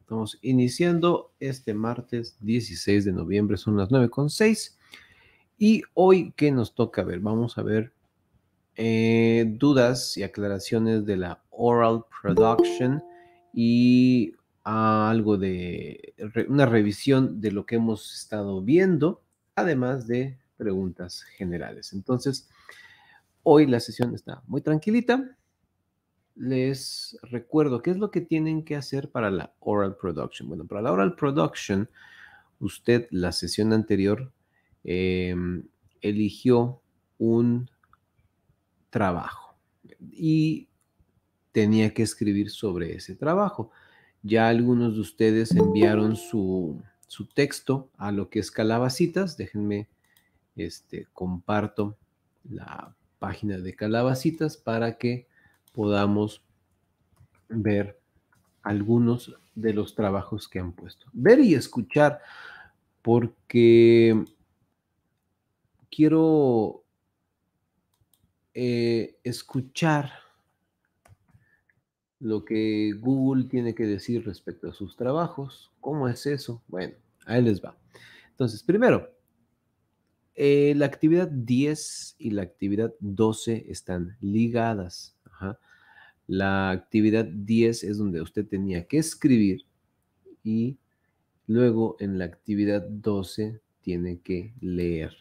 Estamos iniciando este martes 16 de noviembre, son las 9.6. Y hoy, ¿qué nos toca ver? Vamos a ver eh, dudas y aclaraciones de la oral production y ah, algo de una revisión de lo que hemos estado viendo, además de preguntas generales. Entonces, hoy la sesión está muy tranquilita les recuerdo qué es lo que tienen que hacer para la oral production. Bueno, para la oral production, usted la sesión anterior em, eligió un trabajo y tenía que escribir sobre ese trabajo. Ya algunos de ustedes enviaron su, su texto a lo que es Calabacitas. Déjenme, este, comparto la página de Calabacitas para que podamos ver algunos de los trabajos que han puesto. Ver y escuchar, porque quiero eh, escuchar lo que Google tiene que decir respecto a sus trabajos. ¿Cómo es eso? Bueno, ahí les va. Entonces, primero, eh, la actividad 10 y la actividad 12 están ligadas. La actividad 10 es donde usted tenía que escribir y luego en la actividad 12 tiene que leer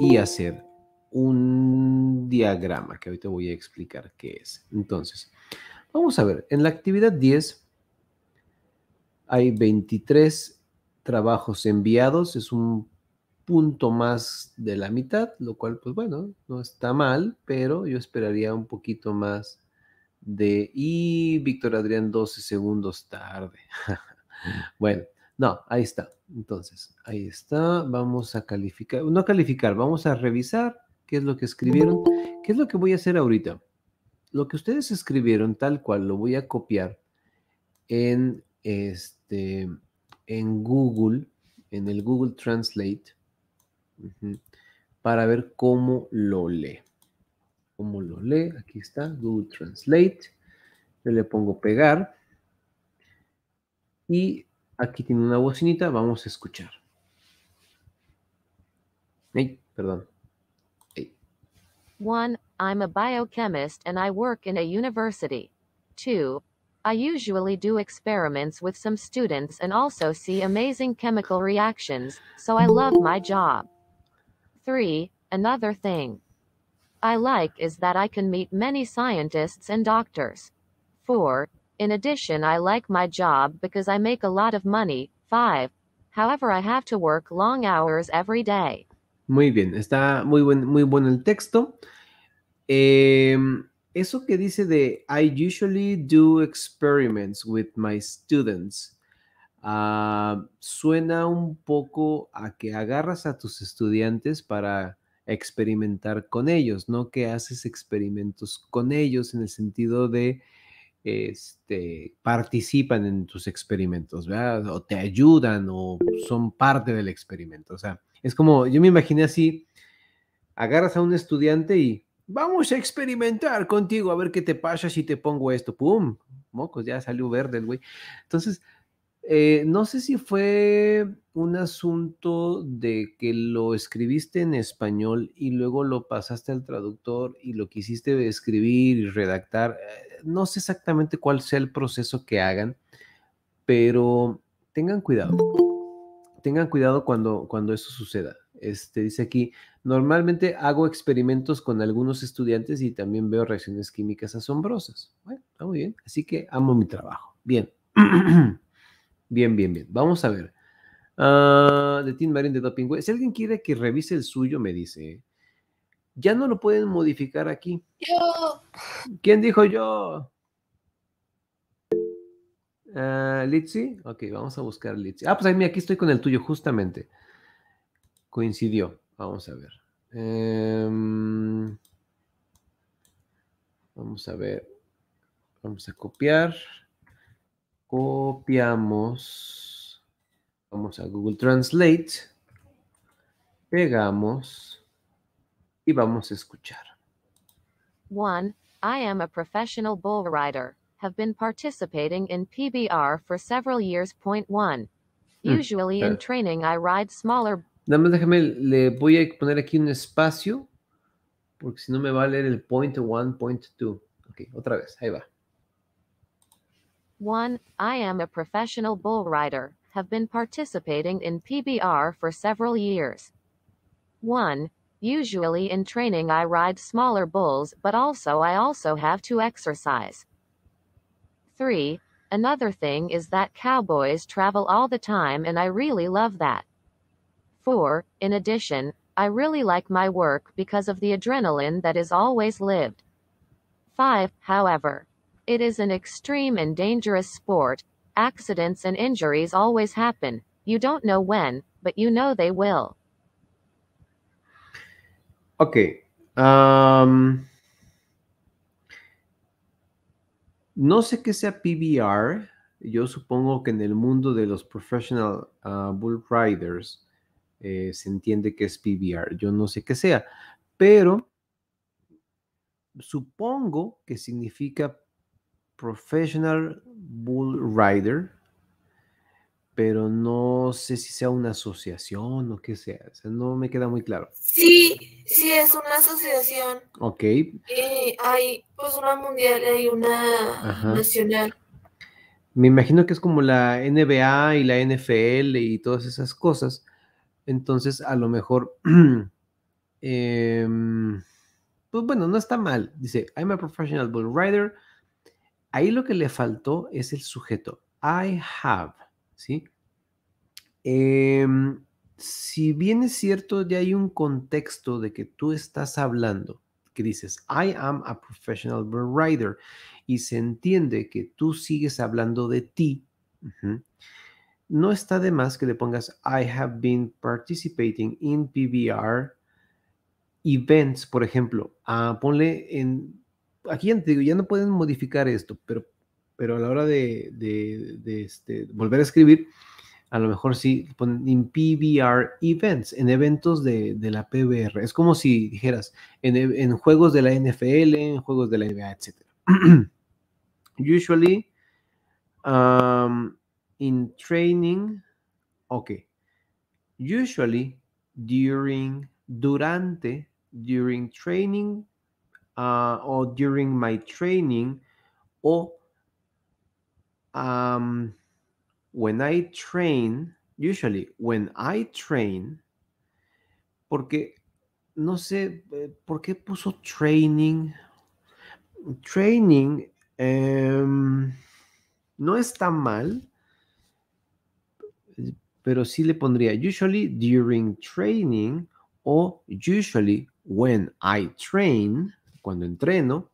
y hacer un diagrama que ahorita voy a explicar qué es. Entonces, vamos a ver, en la actividad 10 hay 23 trabajos enviados, es un punto más de la mitad, lo cual, pues bueno, no está mal, pero yo esperaría un poquito más de... Y Víctor Adrián 12 segundos tarde. bueno, no, ahí está. Entonces, ahí está. Vamos a calificar, no calificar, vamos a revisar qué es lo que escribieron. ¿Qué es lo que voy a hacer ahorita? Lo que ustedes escribieron tal cual lo voy a copiar en este en Google, en el Google Translate para ver cómo lo lee. ¿Cómo lo lee? Aquí está, Google Translate. le pongo pegar. Y aquí tiene una bocinita, vamos a escuchar. Hey, perdón. One, I'm a biochemist and I work in a university. Two, I usually do experiments with some students and also see amazing chemical reactions, so I love my job. 3. Another thing I like is that I can meet many scientists and doctors. 4. In addition, I like my job because I make a lot of money. 5. However, I have to work long hours every day. Muy bien, está muy buen, muy bueno el texto. Eh, eso que dice de I usually do experiments with my students. Ah, suena un poco a que agarras a tus estudiantes para experimentar con ellos, no que haces experimentos con ellos en el sentido de este, participan en tus experimentos, ¿verdad? O te ayudan o son parte del experimento. O sea, es como, yo me imaginé así, agarras a un estudiante y vamos a experimentar contigo, a ver qué te pasa si te pongo esto, ¡pum! Mocos, ya salió verde el güey. Entonces, eh, no sé si fue un asunto de que lo escribiste en español y luego lo pasaste al traductor y lo quisiste escribir y redactar. Eh, no sé exactamente cuál sea el proceso que hagan, pero tengan cuidado. Tengan cuidado cuando, cuando eso suceda. Este, dice aquí, normalmente hago experimentos con algunos estudiantes y también veo reacciones químicas asombrosas. Bueno, está muy bien. Así que amo mi trabajo. Bien. Bien, bien, bien. Vamos a ver. Ah, de Tim Marín de Doping Si alguien quiere que revise el suyo, me dice. ¿eh? Ya no lo pueden modificar aquí. Yo. ¿Quién dijo yo? Uh, ah, Litsi. Ok, vamos a buscar Litsi. Ah, pues mira, aquí estoy con el tuyo, justamente. Coincidió. Vamos a ver. Em, vamos a ver. Vamos a copiar copiamos, vamos a Google Translate, pegamos y vamos a escuchar. One, I am a professional bull rider, have been participating in PBR for several years. Point one. Hmm, usually in training I ride smaller. Nada déjame, le voy a poner aquí un espacio, porque si no me va a leer el point one, point two. Ok, otra vez, ahí va. 1. I am a professional bull rider, have been participating in PBR for several years. 1. Usually in training I ride smaller bulls but also I also have to exercise. 3. Another thing is that cowboys travel all the time and I really love that. 4. In addition, I really like my work because of the adrenaline that is always lived. 5. However, it is an extreme and dangerous sport. Accidents and injuries always happen. You don't know when, but you know they will. Okay. Um, no sé qué sea PBR. Yo supongo que en el mundo de los professional uh, bull riders eh, se entiende que es PBR. Yo no sé qué sea, pero supongo que significa Professional Bull Rider, pero no sé si sea una asociación o qué sea, no me queda muy claro. Sí, sí, es una asociación. Ok. Eh, hay pues una mundial y una nacional. Me imagino que es como la NBA y la NFL y todas esas cosas. Entonces, a lo mejor, em, pues bueno, no está mal. Dice, I'm a professional bull rider. Ahí lo que le faltó es el sujeto. I have, ¿sí? Em, si bien es cierto, ya hay un contexto de que tú estás hablando, que dices, I am a professional writer, y se entiende que tú sigues hablando de ti, no está de más que le pongas, I have been participating in PBR events, por ejemplo, ah, ponle en aquí ya ya no pueden modificar esto, pero, pero a la hora de, este, volver a escribir, a lo mejor sí ponen en PBR events, en eventos de, de la PBR. Es como si dijeras en, juegos de la NFL, en juegos de la NBA, etc. Usually, um, in training, ok. Usually, during, durante, during training uh, or during my training or um, when I train, usually when I train, porque no sé por qué puso training. Training um, no está mal, pero sí le pondría usually during training o usually when I train cuando entreno,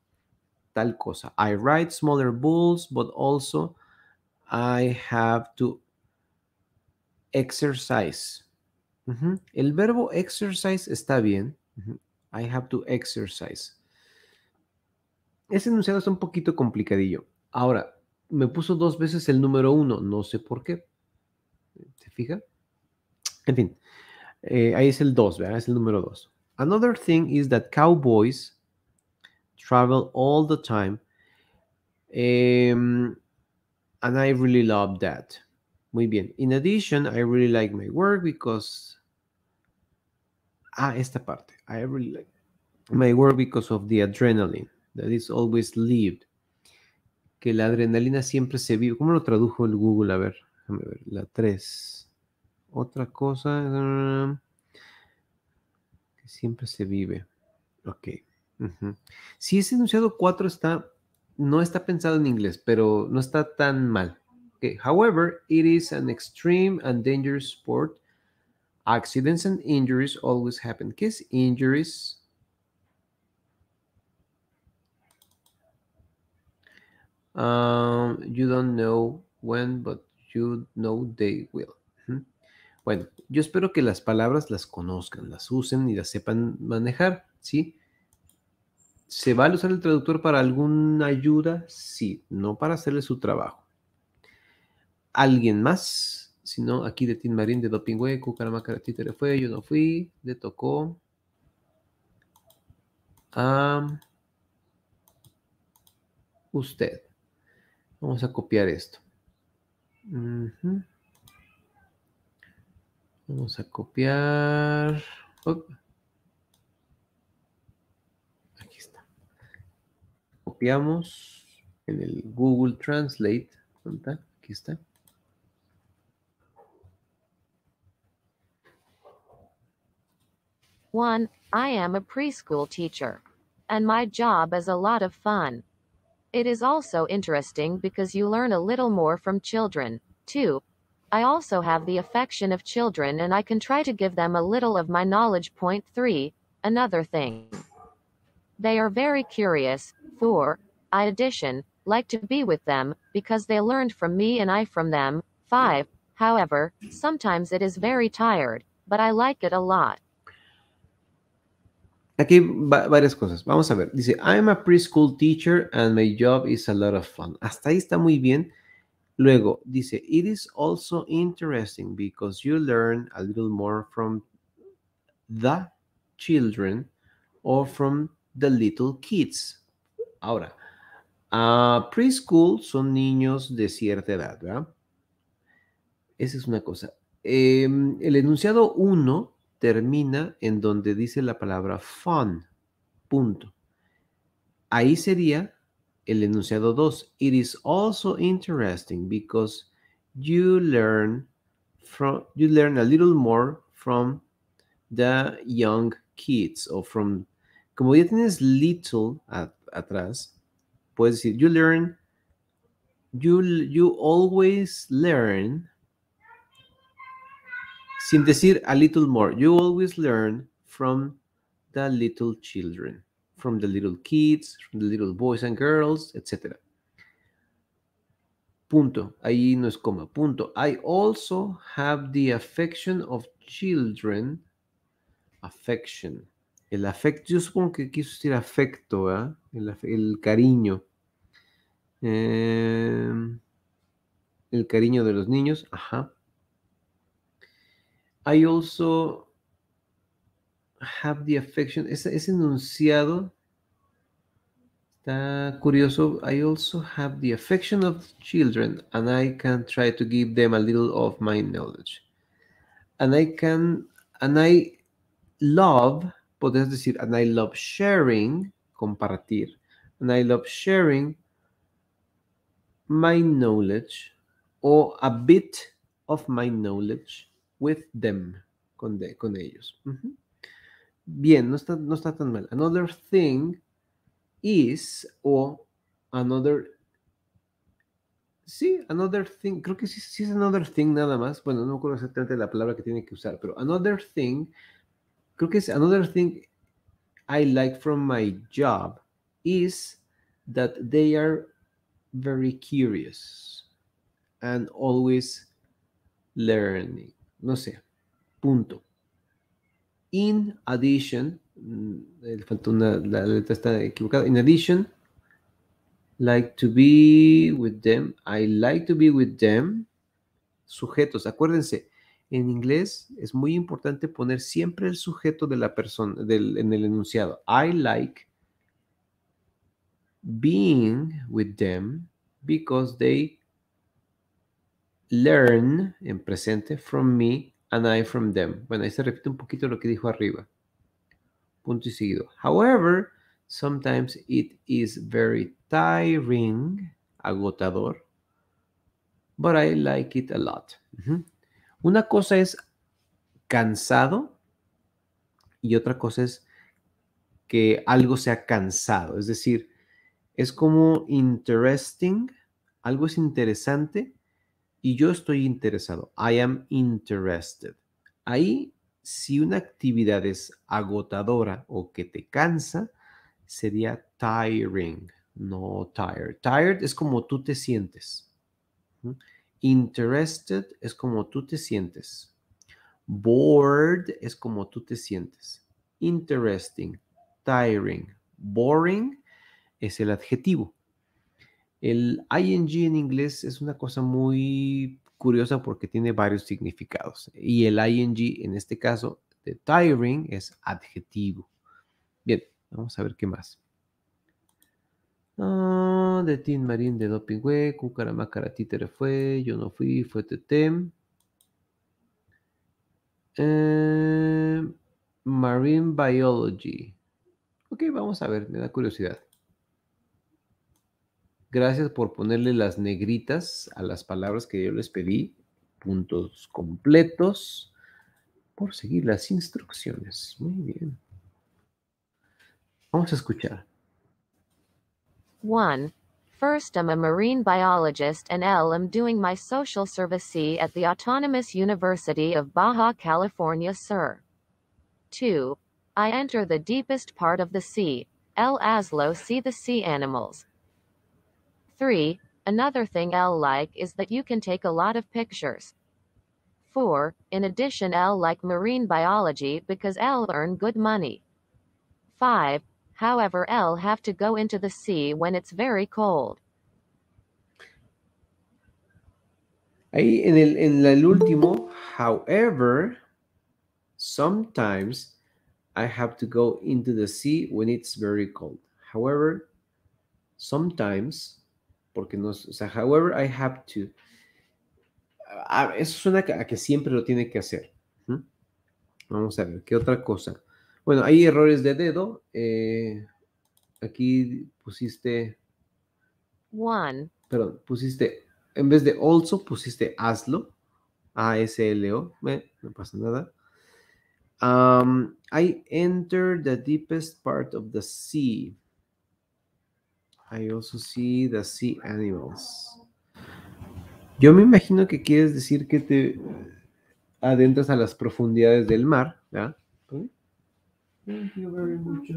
tal cosa. I ride smaller bulls, but also I have to exercise. El verbo exercise está bien. I have to exercise. Ese enunciado es un poquito complicadillo. Ahora, me puso dos veces el número uno, no sé por qué. ¿Se fija? En fin, eh, ahí es el dos, ¿verdad? Es el número dos. Another thing is that cowboys travel all the time. Em, and I really love that. Muy bien. In addition, I really like my work because. Ah, esta parte. I really like my work because of the adrenaline that is always lived. Que la adrenalina siempre se vive. ¿Cómo lo tradujo el Google? A ver, ver. La 3. Otra cosa. Que siempre se vive. Ok. Si ese enunciado 4 está, no está pensado en inglés, pero no está tan mal. However, it is an extreme and dangerous sport. Accidents and injuries always happen. ¿Qué es injuries? Um, you don't know when, but you know they will. Bueno, yo espero que las palabras las conozcan, las usen y las sepan manejar, ¿sí? ¿Se a usar el traductor para alguna ayuda? Sí, no para hacerle su trabajo. ¿Alguien más? Si no, aquí de Tim Marín, de Doping Hueco, Caramacara fue, yo no fui, le tocó. a usted. Vamos a copiar esto. Vamos a copiar. Oh. copiamos en el Google Translate. ¿Dónde está? Aquí está. One, I am a preschool teacher. And my job is a lot of fun. It is also interesting because you learn a little more from children. Two, I also have the affection of children and I can try to give them a little of my knowledge. Point three, another thing. They are very curious, 4. I addition, like to be with them, because they learned from me and I from them. 5. However, sometimes it is very tired, but I like it a lot. Aquí va varias cosas. Vamos a ver. Dice, I'm a preschool teacher and my job is a lot of fun. Hasta ahí está muy bien. Luego dice, it is also interesting because you learn a little more from the children or from the little kids. Ahora, a ah, preschool son niños de cierta edad, ¿verdad? Esa es una cosa. Em, el enunciado 1 termina en donde dice la palabra fun, punto. Ahí sería el enunciado 2. It is also interesting because you learn from you learn a little more from the young kids o from como ya tienes little a ah, atrás, puedes decir, you learn, you, you always learn, sin decir a little more, you always learn from the little children, from the little kids, from the little boys and girls, etc. Punto. Ahí no es coma. Punto. I also have the affection of children. Affection. El afecto, yo supongo que quiso decir afecto, El, cariño. Em, el cariño de los niños, ajá. I also have the affection. Ese, enunciado está curioso. I also have the affection of children and I can try to give them a little of my knowledge. And I can, and I love podrías decir, and I love sharing, compartir. And I love sharing my knowledge o a bit of my knowledge with them, con, con ellos. Bien, no está, no está tan mal. Another thing is o another Sí, another thing, creo que sí, sí, es another thing nada más. Bueno, no me exactamente la palabra que tiene que usar, pero another thing creo que es another thing I like from my job is that they are very curious and always learning. No sé, punto. In addition, mm, una, la letra está equivocada. In addition, like to be with them. I like to be with them. Sujetos, acuérdense, en inglés es muy importante poner siempre el sujeto de la persona en el enunciado. I like being with them because they learn en presente from me and I from them. Bueno, ahí se repite un poquito lo que dijo arriba. Punto y seguido. However, sometimes it is very tiring, agotador, but I like it a lot. Una cosa es cansado y otra cosa es que algo sea cansado. Es decir, es como interesting, algo es interesante y yo estoy interesado. I am interested. Ahí, si una actividad es agotadora o que te cansa, sería tiring, no tired. Tired es como tú te sientes. Interested es como tú te sientes. Bored es como tú te sientes. Interesting, tiring, boring es el adjetivo. El ing en inglés es una cosa muy curiosa porque tiene varios significados. Y el ing en este caso de tiring es adjetivo. Bien, vamos a ver qué más. Ah, de team Marín de Doping Web, Títere fue, yo no fui, fue TT. Em, Marine Biology. Ok, vamos a ver, me da curiosidad. Gracias por ponerle las negritas a las palabras que yo les pedí, puntos completos, por seguir las instrucciones. Muy bien. Vamos a escuchar. 1. First I'm a marine biologist and L, am doing my social service C at the Autonomous University of Baja California Sur. 2. I enter the deepest part of the sea. L Aslo see the sea animals. 3. Another thing L like is that you can take a lot of pictures. 4. In addition L like marine biology because L earn good money. 5. However I'll have to go into the sea when it's very cold. Ahí en el, en el último, however, sometimes I have to go into the sea when it's very cold. However, sometimes, porque no, o sea, however, I have to. A, ah, eso suena a que siempre lo tiene que hacer. ¿Mm? Vamos a ver, ¿qué otra cosa? Bueno, hay errores de dedo. Eh, aquí pusiste. One. Perdón, pusiste. En vez de also, pusiste aslo, A-S-L-O. Eh, no pasa nada. Um, I enter the deepest part of the sea. I also see the sea animals. Yo me imagino que quieres decir que te adentras a las profundidades del mar, ¿verdad? Thank you very much.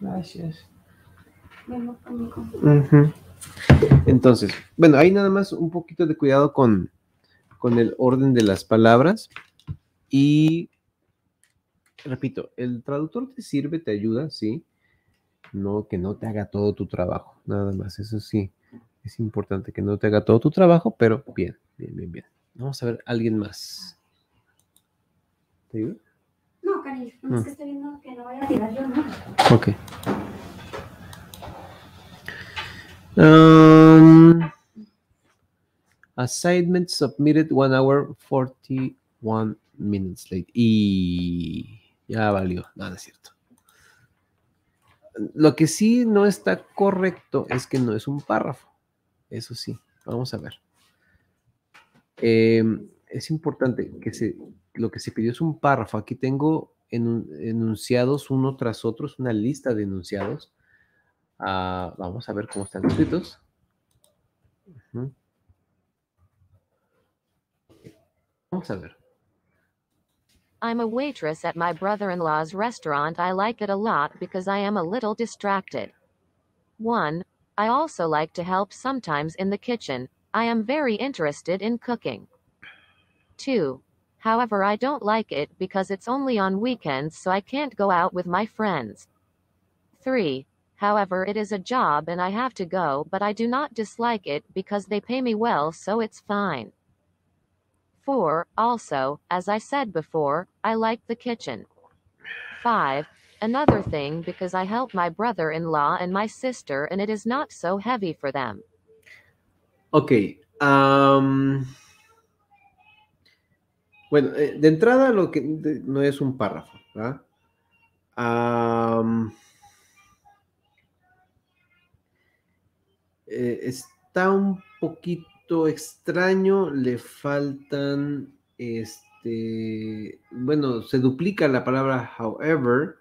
Gracias. Entonces, bueno, hay nada más un poquito de cuidado con, con el orden de las palabras y repito, el traductor te sirve, te ayuda, sí. No, que no te haga todo tu trabajo, nada más, eso sí. Es importante que no te haga todo tu trabajo, pero bien, bien, bien, bien. Vamos a ver, alguien más. ¿Te ayuda? Mm. estoy viendo que no a tirar yo Ok. Um, assignment submitted one hour 41 minutes late. Y ya valió, nada es cierto. Lo que sí no está correcto es que no es un párrafo. Eso sí, vamos a ver. Em, es importante que se, lo que se pidió es un párrafo. Aquí tengo enunciados uno tras otro, una lista de enunciados. Uh, vamos a ver cómo están escritos. Uh -huh. Vamos a ver. I'm a waitress at my brother-in-law's restaurant. I like it a lot because I am a little distracted. 1. I also like to help sometimes in the kitchen. I am very interested in cooking. 2. However, I don't like it because it's only on weekends, so I can't go out with my friends. 3. However, it is a job and I have to go, but I do not dislike it because they pay me well, so it's fine. 4. Also, as I said before, I like the kitchen. 5. Another thing because I help my brother in law and my sister, and it is not so heavy for them. Okay. Um. Bueno, eh, de entrada lo que no es un párrafo, eh, está un poquito extraño, le faltan, este, bueno, se duplica la palabra however.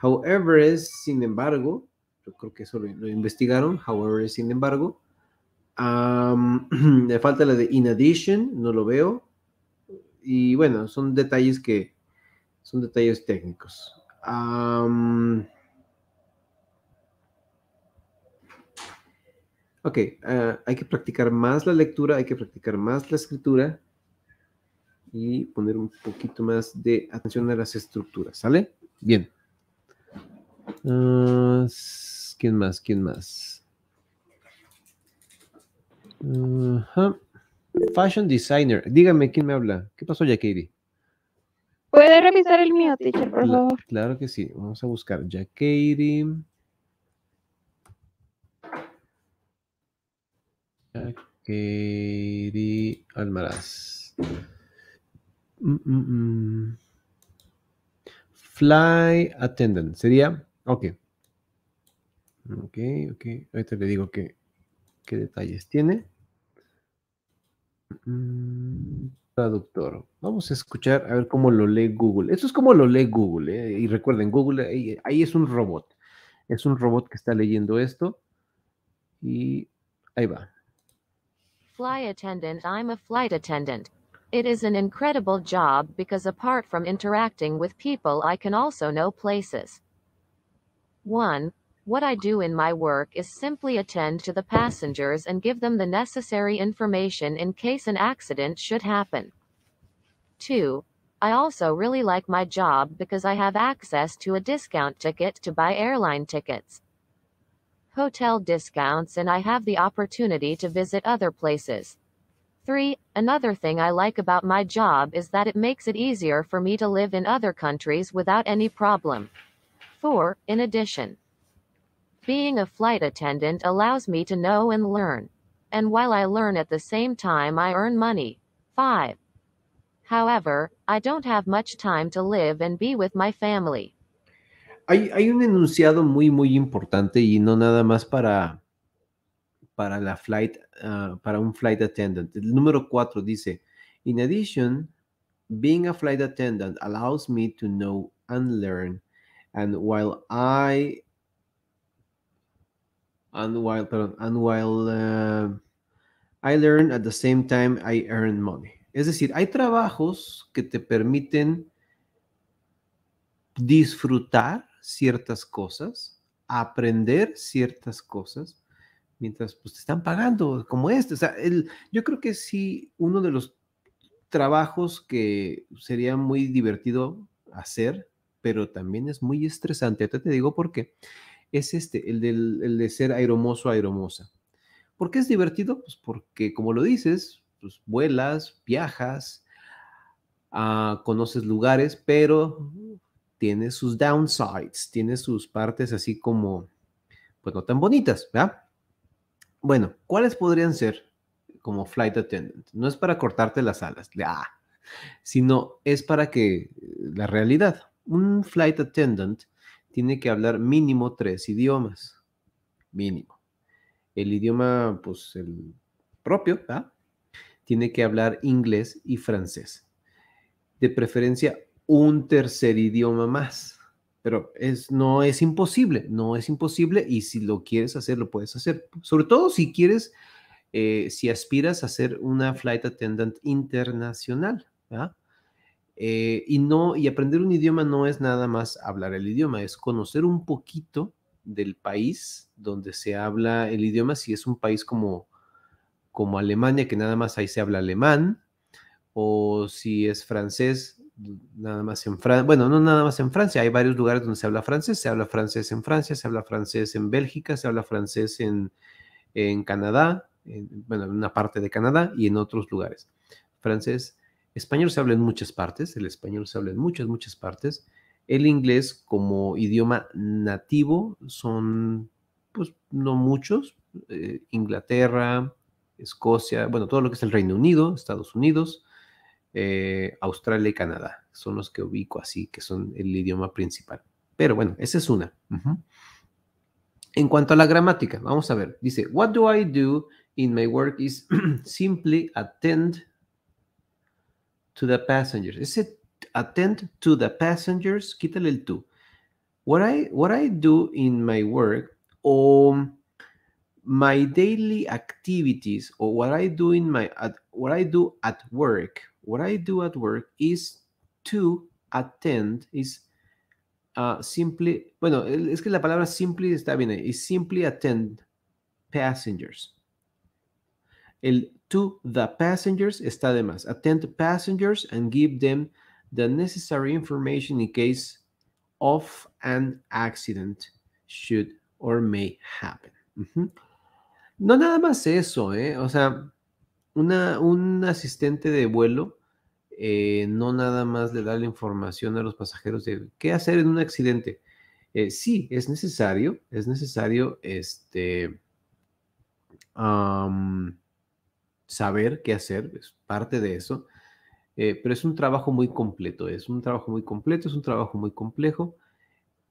However es, sin embargo, yo creo que eso lo, investigaron, however es, sin embargo. le falta la de in addition, no lo veo. Y bueno, son detalles que son detalles técnicos. ok, ah, hay que practicar más la lectura, hay que practicar más la escritura y poner un poquito más de atención a las estructuras, ¿sale? Bien. Ah, ¿Quién más? ¿Quién más? Ajá. Fashion designer. Dígame quién me habla. ¿Qué pasó, Jackie? ¿Puede revisar el mío, teacher, por favor? Claro que sí. Vamos a buscar Jackie. Jackie Almaraz. Mm, mm, mm. Fly attendant. Sería. Ok. Ok, ok. Ahorita le digo que, qué detalles tiene. Mm, traductor. Vamos a escuchar a ver cómo lo lee Google. Eso es como lo lee Google. ¿eh? Y recuerden, Google ahí, es un robot. Es un robot que está leyendo esto. Y ahí va. Flight attendant, I'm a flight attendant. It is an incredible job because apart from interacting with people, I can also know places. 1. What I do in my work is simply attend to the passengers and give them the necessary information in case an accident should happen. 2. I also really like my job because I have access to a discount ticket to buy airline tickets, hotel discounts, and I have the opportunity to visit other places. 3. Another thing I like about my job is that it makes it easier for me to live in other countries without any problem. 4. In addition, being a flight attendant allows me to know and learn. And while I learn at the same time, I earn money. 5. However, I don't have much time to live and be with my family. Hay, hay un enunciado muy, muy importante y no nada más para, para la flight, uh, para un flight attendant. El número 4 dice, in addition, being a flight attendant allows me to know and learn. And while I and while, and eh, I learn at the same time I earn money. Es decir, hay trabajos que te permiten disfrutar ciertas cosas, aprender ciertas cosas, mientras pues, te están pagando como este. O yo creo que sí, uno de los trabajos que sería muy divertido hacer, pero también es muy estresante. te digo por qué es este, el, de ser aeromoso, aeromosa. ¿Por qué es divertido? Pues porque, como lo dices, pues vuelas, viajas, ah, conoces lugares, pero tiene sus downsides, tiene sus partes así como, pues no tan bonitas, ¿verdad? Bueno, ¿cuáles podrían ser como flight attendant? No es para cortarte las alas, ¡ah! sino es para que eh, la realidad, un flight attendant tiene que hablar mínimo tres idiomas. Mínimo. El idioma, pues el propio, ¿verdad? Tiene que hablar inglés y francés. De preferencia, un tercer idioma más. Pero es, no es imposible, no es imposible y si lo quieres hacer, lo puedes hacer. Sobre todo si quieres, eh, si aspiras a ser una flight attendant internacional. ¿verdad? Eh, y no, y aprender un idioma no es nada más hablar el idioma, es conocer un poquito del país donde se habla el idioma, si es un país como, como Alemania, que nada más ahí se habla alemán, o si es francés, nada más en Francia, bueno, no nada más en Francia, hay varios lugares donde se habla francés, se habla francés en Francia, se habla francés en Bélgica, se habla francés en, en Canadá, bueno, en una parte de Canadá y en otros lugares. Francés español se habla en muchas partes, el español se habla en muchas, muchas partes. El inglés como idioma nativo son, pues, no muchos. Eh, Inglaterra, Escocia, bueno, todo lo que es el Reino Unido, Estados Unidos, eh, Australia y Canadá. Son los que ubico así, que son el idioma principal. Pero bueno, esa es una. En cuanto a la gramática, vamos a ver. Dice, what do I do in my work is simply attend to the passengers. Is it attend to the passengers? Quítale el tú. What I what I do in my work or um, my daily activities or what I do in my at, what I do at work, what I do at work is to attend is uh, simply, bueno, es que la palabra simply está bien, Is simply attend passengers. El to the passengers está de más. Attend to passengers and give them the necessary information in case of an accident should or may happen. No nada más eso, ¿eh? O sea, un asistente de vuelo eh, no nada más le da la información a los pasajeros de qué hacer en un accidente. Eh, sí, es necesario, es necesario este saber qué hacer, es parte de eso, eh, pero es un trabajo muy completo, es un trabajo muy completo, es un trabajo muy complejo,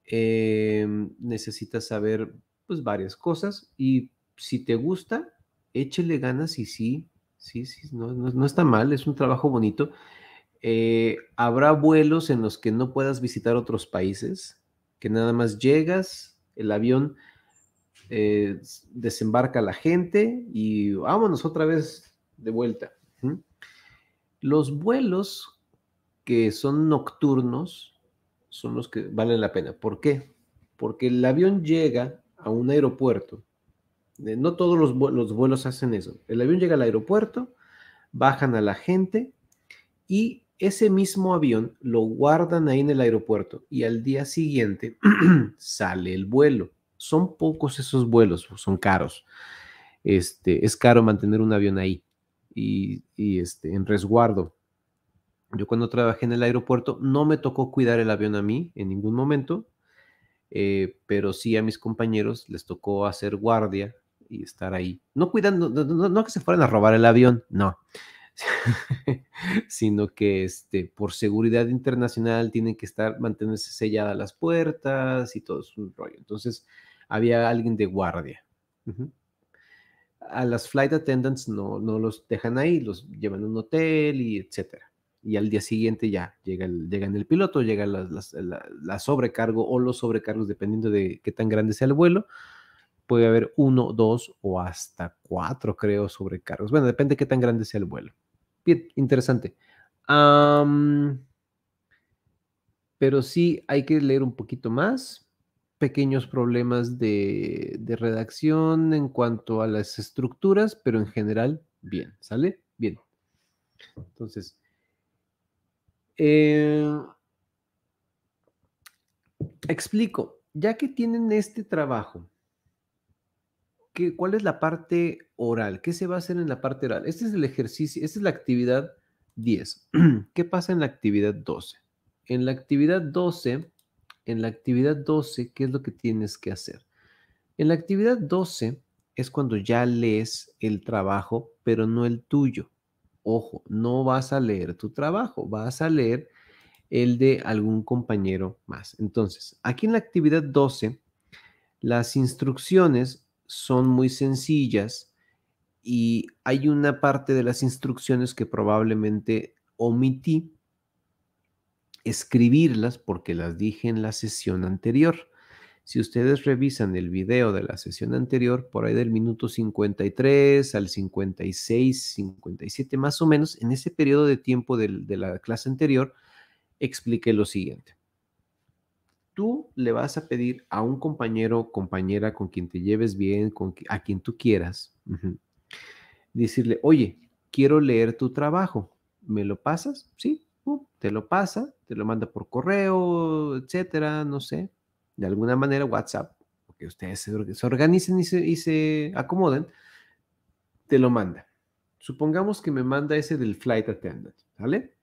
em, necesitas saber pues varias cosas y si te gusta, échele ganas y sí, sí, sí, no, está mal, es un trabajo bonito. Eh, habrá vuelos en los que no puedas visitar otros países, que nada más llegas, el avión eh, desembarca la gente y vámonos otra vez de vuelta. Los vuelos que son nocturnos son los que valen la pena. ¿Por qué? Porque el avión llega a un aeropuerto. Eh, no todos los, los vuelos hacen eso. El avión llega al aeropuerto, bajan a la gente y ese mismo avión lo guardan ahí en el aeropuerto y al día siguiente sale el vuelo son pocos esos vuelos, son caros. Este, es caro mantener un avión ahí y, y este, en resguardo. Yo cuando trabajé en el aeropuerto no me tocó cuidar el avión a mí en ningún momento, eh, pero sí a mis compañeros les tocó hacer guardia y estar ahí. No cuidando, no, no que se fueran a robar el avión, no, sino que este, por seguridad internacional tienen que estar, mantenerse selladas las puertas y todo es un rollo. Entonces, había alguien de guardia. A las flight attendants no, no los dejan ahí, los llevan a un hotel y etcétera. Y al día siguiente ya llega el, llegan el piloto, llega la, sobrecarga sobrecargo o los sobrecargos, dependiendo de qué tan grande sea el vuelo puede haber uno, dos o hasta cuatro, creo, sobrecargos. Bueno, depende de qué tan grande sea el vuelo bien interesante. pero sí hay que leer un poquito más. Pequeños problemas de, redacción en cuanto a las estructuras, pero en general, bien, ¿sale? Bien. Entonces, eh, explico, ya que tienen este trabajo, ¿cuál es la parte oral? ¿Qué se va a hacer en la parte oral? Este es el ejercicio, esta es la actividad 10. ¿Qué pasa en la actividad 12? En la actividad 12, en la actividad 12, ¿qué es lo que tienes que hacer? En la actividad 12 es cuando ya lees el trabajo, pero no el tuyo. Ojo, no vas a leer tu trabajo, vas a leer el de algún compañero más. Entonces, aquí en la actividad 12, las instrucciones son muy sencillas y hay una parte de las instrucciones que probablemente omití escribirlas porque las dije en la sesión anterior. Si ustedes revisan el video de la sesión anterior, por ahí del minuto 53 al 56, 57 más o menos, en ese periodo de tiempo de, de la clase anterior, expliqué lo siguiente tú le vas a pedir a un compañero compañera con quien te lleves bien, con, a quien tú quieras, decirle, oye, quiero leer tu trabajo, ¿me lo pasas? Sí, te lo pasa, te lo manda por correo, etcétera, no sé, de alguna manera WhatsApp, porque ustedes se, organicen y se, y se acomoden, te lo manda. Supongamos que me manda ese del flight attendant, ¿vale?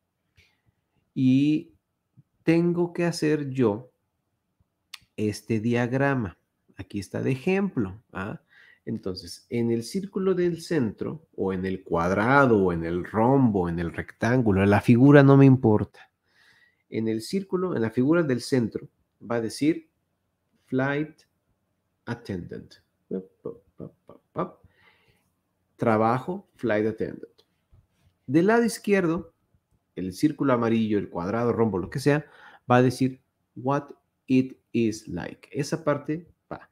Y tengo que hacer yo este diagrama. Aquí está de ejemplo. ¿ah? Entonces, en el círculo del centro, o en el cuadrado, o en el rombo, en el rectángulo, la figura no me importa. En el círculo, en la figura del centro, va a decir flight attendant. Trabajo, flight attendant. Del lado izquierdo, el círculo amarillo, el cuadrado, rombo, lo que sea, va a decir what it is like. Esa parte va.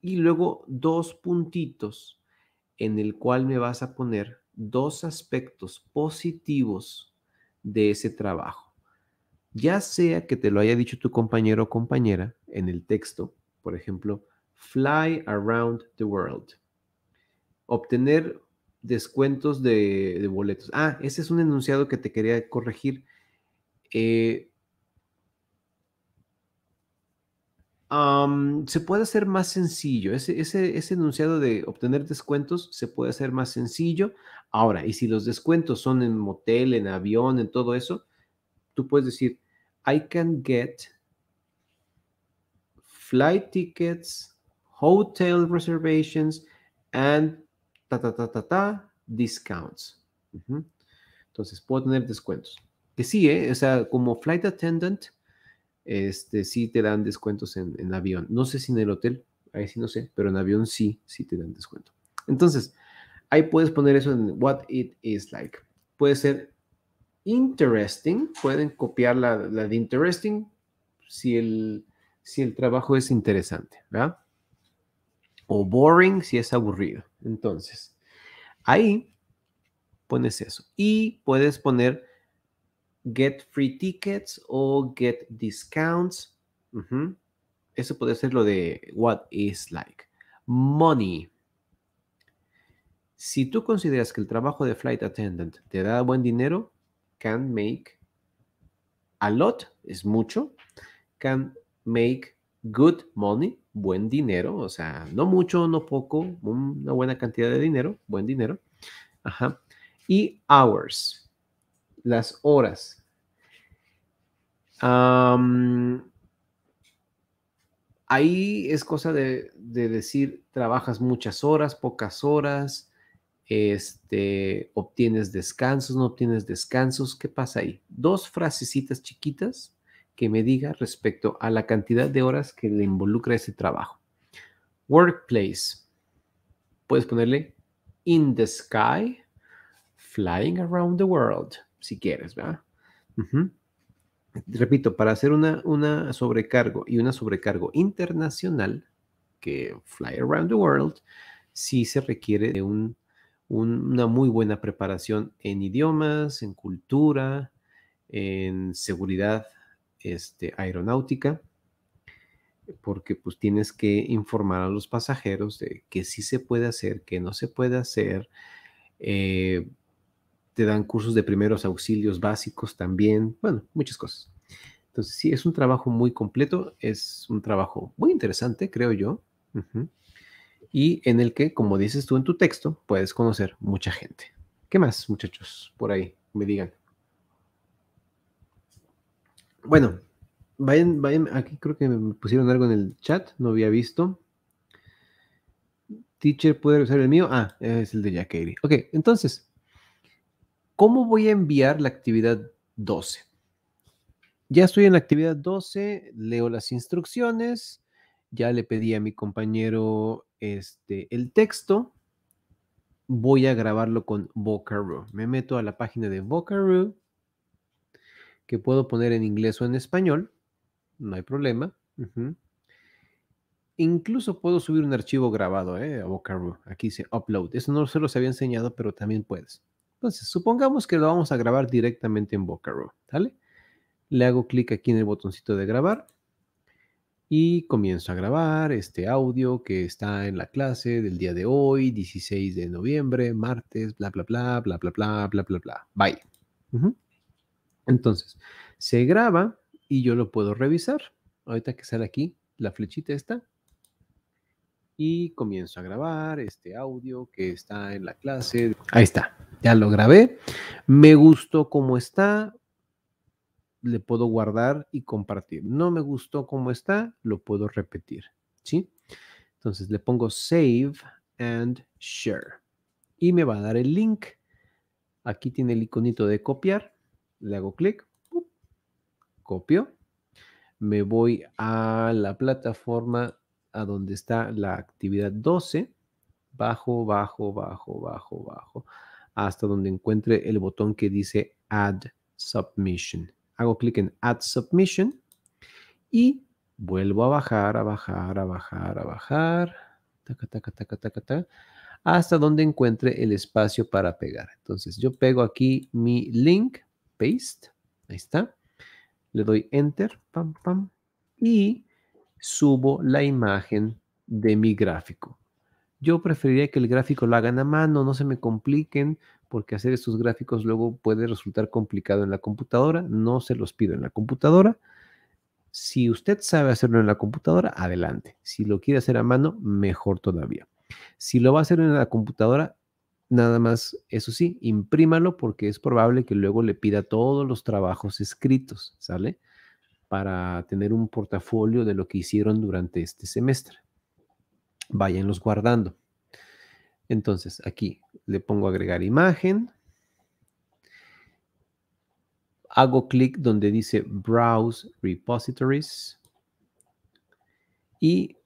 Y luego dos puntitos en el cual me vas a poner dos aspectos positivos de ese trabajo. Ya sea que te lo haya dicho tu compañero o compañera en el texto, por ejemplo, fly around the world. Obtener descuentos de, de boletos. Ah, ese es un enunciado que te quería corregir. Eh, se puede hacer más sencillo. Ese, enunciado de obtener descuentos se puede hacer más sencillo. Ahora, y si los descuentos son en motel, en avión, en todo eso, tú puedes decir, I can get flight tickets, hotel reservations, and ta, ta, ta, ta, ta, discounts. Entonces, puedo tener descuentos. Que sí, ¿eh? o sea, como flight attendant, este, sí te dan descuentos en, avión. No sé si en el hotel, ahí sí no sé, pero en avión sí, sí te dan descuento. Entonces, ahí puedes poner eso en what it is like. Puede ser interesting, pueden copiar la, de interesting si el, si el trabajo es interesante, ¿verdad? O boring si es aburrido. Entonces, ahí pones eso. Y puedes poner get free tickets o get discounts. Eso puede ser lo de what is like. Money. Si tú consideras que el trabajo de flight attendant te da buen dinero, can make a lot, es mucho, can make good money, buen dinero, o sea, no mucho, no poco, una buena cantidad de dinero, buen dinero. Ajá. Y hours, las horas. ahí es cosa de, decir, trabajas muchas horas, pocas horas, este, obtienes descansos, no obtienes descansos. ¿Qué pasa ahí? Dos frasecitas chiquitas que me diga respecto a la cantidad de horas que le involucra ese trabajo. Workplace. Puedes ponerle in the sky, flying around the world si quieres, ¿verdad? Repito, para hacer una, una sobrecargo y una sobrecargo internacional, que fly around the world, sí se requiere de una muy buena preparación en idiomas, en cultura, en seguridad este, aeronáutica, porque pues tienes que informar a los pasajeros de que sí se puede hacer, que no se puede hacer, eh, te dan cursos de primeros auxilios básicos también, bueno, muchas cosas. Entonces, sí, es un trabajo muy completo, es un trabajo muy interesante, creo yo, y en el que, como dices tú en tu texto, puedes conocer mucha gente. ¿Qué más, muchachos? Por ahí, me digan. Bueno, vayan, vayan, aquí creo que me pusieron algo en el chat, no había visto. Teacher, ¿puede usar el mío? Ah, es el de Jack Ok, entonces, ¿cómo voy a enviar la actividad 12? Ya estoy en la actividad 12, leo las instrucciones, ya le pedí a mi compañero este, el texto, voy a grabarlo con Vocaroo. Me meto a la página de Vocaroo, que puedo poner en inglés o en español, no hay problema. Incluso puedo subir un archivo grabado eh, a Vocaroo. Aquí dice upload. Eso no se los había enseñado, pero también puedes. Entonces, supongamos que lo vamos a grabar directamente en Vocaroo, ¿vale? Le hago clic aquí en el botoncito de grabar y comienzo a grabar este audio que está en la clase del día de hoy, 16 de noviembre, martes, bla, bla, bla, bla, bla, bla, bla, bla, bla. Bye. Entonces, se graba y yo lo puedo revisar. Ahorita que sale aquí la flechita está. Y comienzo a grabar este audio que está en la clase. Ahí está ya lo grabé. Me gustó cómo está, le puedo guardar y compartir. No me gustó cómo está, lo puedo repetir, ¿sí? Entonces le pongo save and share y me va a dar el link. Aquí tiene el iconito de copiar, le hago clic, copio, me voy a la plataforma a donde está la actividad 12, bajo, bajo, bajo, bajo, bajo hasta donde encuentre el botón que dice Add Submission. Hago clic en Add Submission y vuelvo a bajar, a bajar, a bajar, a bajar, hasta donde encuentre el espacio para pegar. Entonces yo pego aquí mi link, paste, ahí está, le doy enter, pam, pam, y subo la imagen de mi gráfico. Yo preferiría que el gráfico lo hagan a mano, no se me compliquen, porque hacer estos gráficos luego puede resultar complicado en la computadora. No se los pido en la computadora. Si usted sabe hacerlo en la computadora, adelante. Si lo quiere hacer a mano, mejor todavía. Si lo va a hacer en la computadora, nada más, eso sí, imprímalo porque es probable que luego le pida todos los trabajos escritos, ¿sale? Para tener un portafolio de lo que hicieron durante este semestre los guardando. Entonces, aquí le pongo agregar imagen. Hago clic donde dice Browse Repositories. Y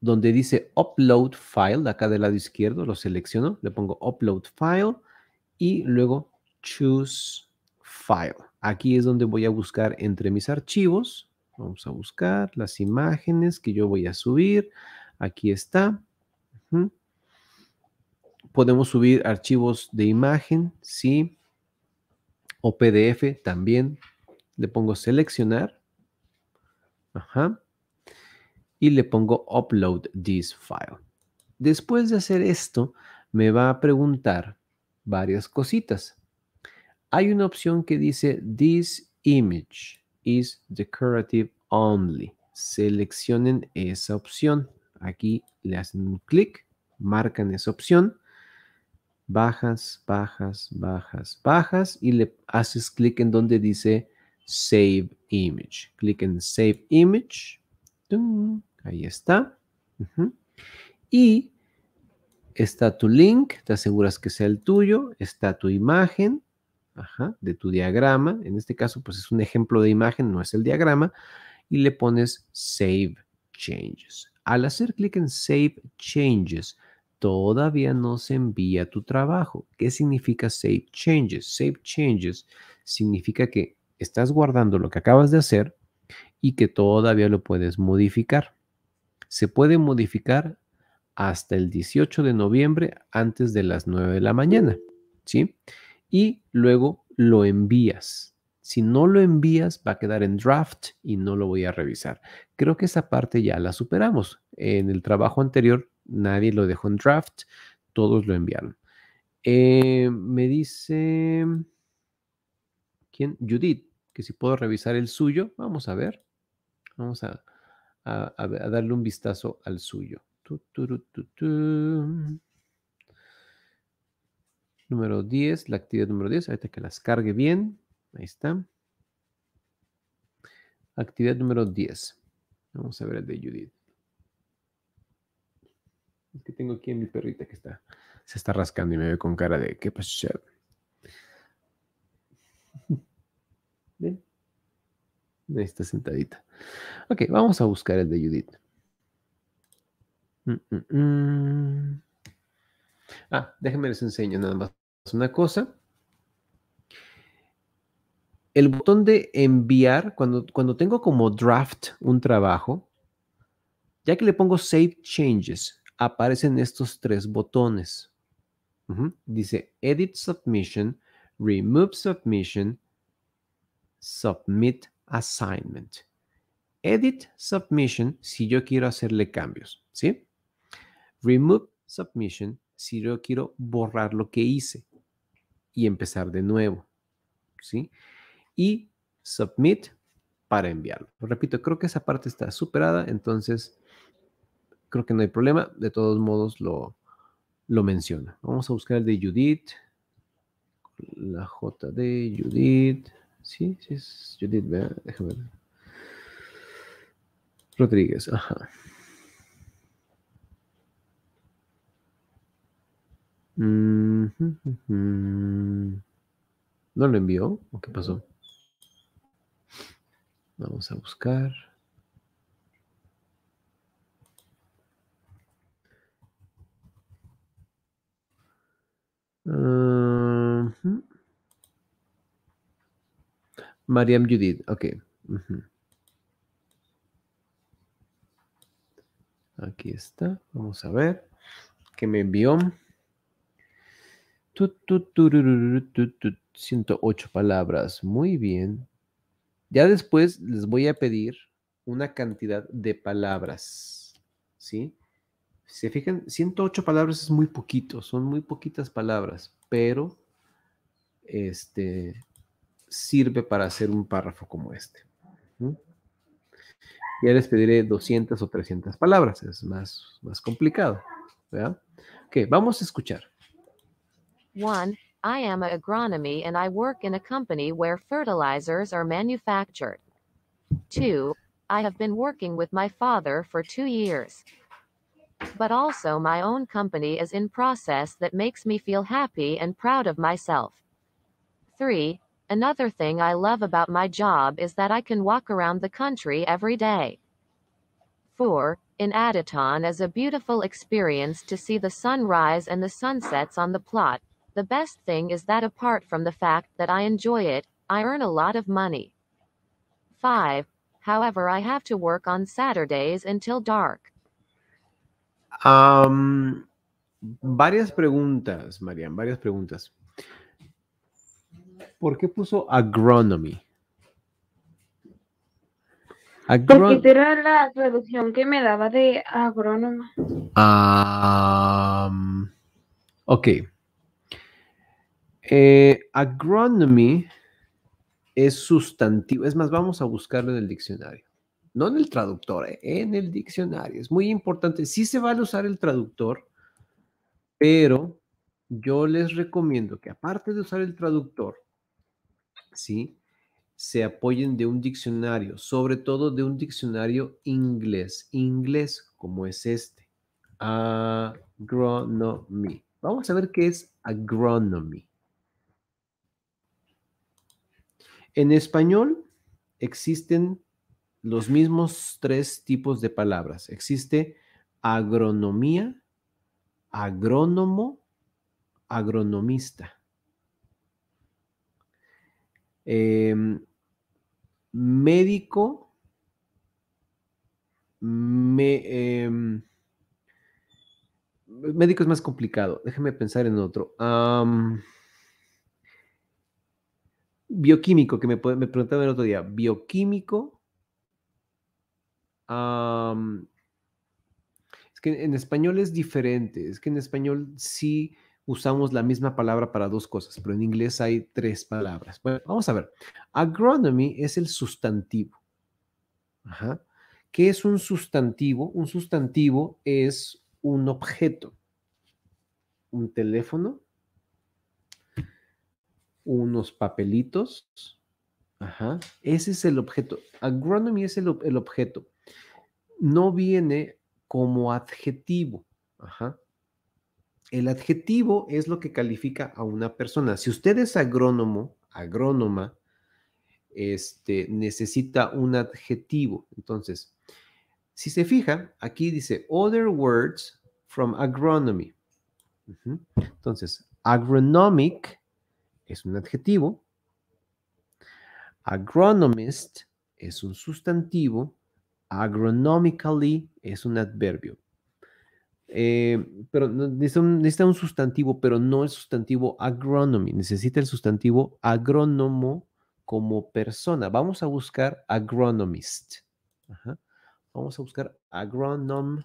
donde dice Upload File, acá del lado izquierdo, lo selecciono, le pongo Upload File y luego Choose File. Aquí es donde voy a buscar entre mis archivos. Vamos a buscar las imágenes que yo voy a subir. Aquí está. Podemos subir archivos de imagen, sí. O PDF también. Le pongo seleccionar. Ajá. Y le pongo upload this file. Después de hacer esto, me va a preguntar varias cositas. Hay una opción que dice this image is decorative only. Seleccionen esa opción. Aquí le hacen un clic, marcan esa opción, bajas, bajas, bajas, bajas y le haces clic en donde dice Save Image. Clic en Save Image. Ahí está. Y está tu link, te aseguras que sea el tuyo, está tu imagen de tu diagrama. En este caso, pues es un ejemplo de imagen, no es el diagrama. Y le pones Save Changes. Al hacer clic en Save Changes, todavía no se envía tu trabajo. ¿Qué significa Save Changes? Save Changes significa que estás guardando lo que acabas de hacer y que todavía lo puedes modificar. Se puede modificar hasta el 18 de noviembre antes de las 9 de la mañana, Y luego lo envías, si no lo envías, va a quedar en draft y no lo voy a revisar. Creo que esa parte ya la superamos. En el trabajo anterior nadie lo dejó en draft, todos lo enviaron. Eh, me dice, ¿quién? Judith, que si puedo revisar el suyo, vamos a ver. Vamos a, darle un vistazo al suyo. número 10, la actividad número 10, ahorita que las cargue bien. Ahí está. Actividad número 10. Vamos a ver el de Judith. Es que tengo aquí a mi perrita que está, se está rascando y me ve con cara de ¿qué pasa, ¿Ven? Ahí está sentadita. Ok, vamos a buscar el de Judith. Mm, mm, mm. Ah, déjenme les enseño nada más una cosa el botón de enviar, cuando, cuando tengo como draft un trabajo, ya que le pongo Save Changes, aparecen estos tres botones. Dice Edit Submission, Remove Submission, Submit Assignment. Edit Submission si yo quiero hacerle cambios, ¿sí? Remove Submission si yo quiero borrar lo que hice y empezar de nuevo, ¿sí? y submit para enviarlo. Repito, creo que esa parte está superada, entonces creo que no hay problema. De todos modos, lo, menciona. Vamos a buscar el de Judith. La J de Judith. Sí, sí es Judith, déjame ver. Rodríguez, ajá. Mm, mm, mm. ¿No lo envió? qué pasó? Vamos a buscar. Uh Mariam Judith, ok. Aquí está. Vamos a ver ¿Qué me envió. 108 palabras. Muy bien. Ya después les voy a pedir una cantidad de palabras, ¿sí? Si se fijan, 108 palabras es muy poquito, son muy poquitas palabras, pero este, sirve para hacer un párrafo como este. Ya les pediré 200 o 300 palabras, es más, más complicado. ¿verdad? Ok, vamos a escuchar. One, I am a agronomy and I work in a company where fertilizers are manufactured. 2. I have been working with my father for two years. But also my own company is in process that makes me feel happy and proud of myself. 3. Another thing I love about my job is that I can walk around the country every day. 4. In Adaton is a beautiful experience to see the sun rise and the sunsets on the plot, the best thing is that apart from the fact that I enjoy it, I earn a lot of money. 5. However, I have to work on Saturdays until dark. Um, varias preguntas, Marian, varias preguntas. ¿Por qué puso agronomy? Agron Porque era la traducción que me daba de agrónoma. Um, ok. Eh, agronomy es sustantivo. Es más, vamos a buscarlo en el diccionario. No en el traductor, eh, en el diccionario. Es muy importante. Sí se va a usar el traductor, pero yo les recomiendo que aparte de usar el traductor, ¿sí? se apoyen de un diccionario, sobre todo de un diccionario inglés, inglés como es este, agronomy. Vamos a ver qué es agronomy. En español existen los mismos tres tipos de palabras. Existe agronomía, agrónomo, agronomista. Em, médico, me, em, médico es más complicado. Déjeme pensar en otro bioquímico, que me, me preguntaban el otro día, bioquímico. es que en español es diferente, es que en español sí usamos la misma palabra para dos cosas, pero en inglés hay tres palabras. Bueno, vamos a ver. Agronomy es el sustantivo. ¿Qué es un sustantivo? Un sustantivo es un objeto, un teléfono, unos papelitos. Ajá. Ese es el objeto. Agronomy es el, objeto. No viene como adjetivo. Ajá. El adjetivo es lo que califica a una persona. Si usted es agrónomo, agrónoma, este, necesita un adjetivo. Entonces, si se fija, aquí dice other words from agronomy. Entonces, agronomic es un adjetivo. Agronomist es un sustantivo. Agronomically es un adverbio. Eh, pero necesita un, sustantivo, pero no es sustantivo agronomy. Necesita el sustantivo agrónomo como persona. Vamos a buscar agronomist. Vamos a buscar agronomist,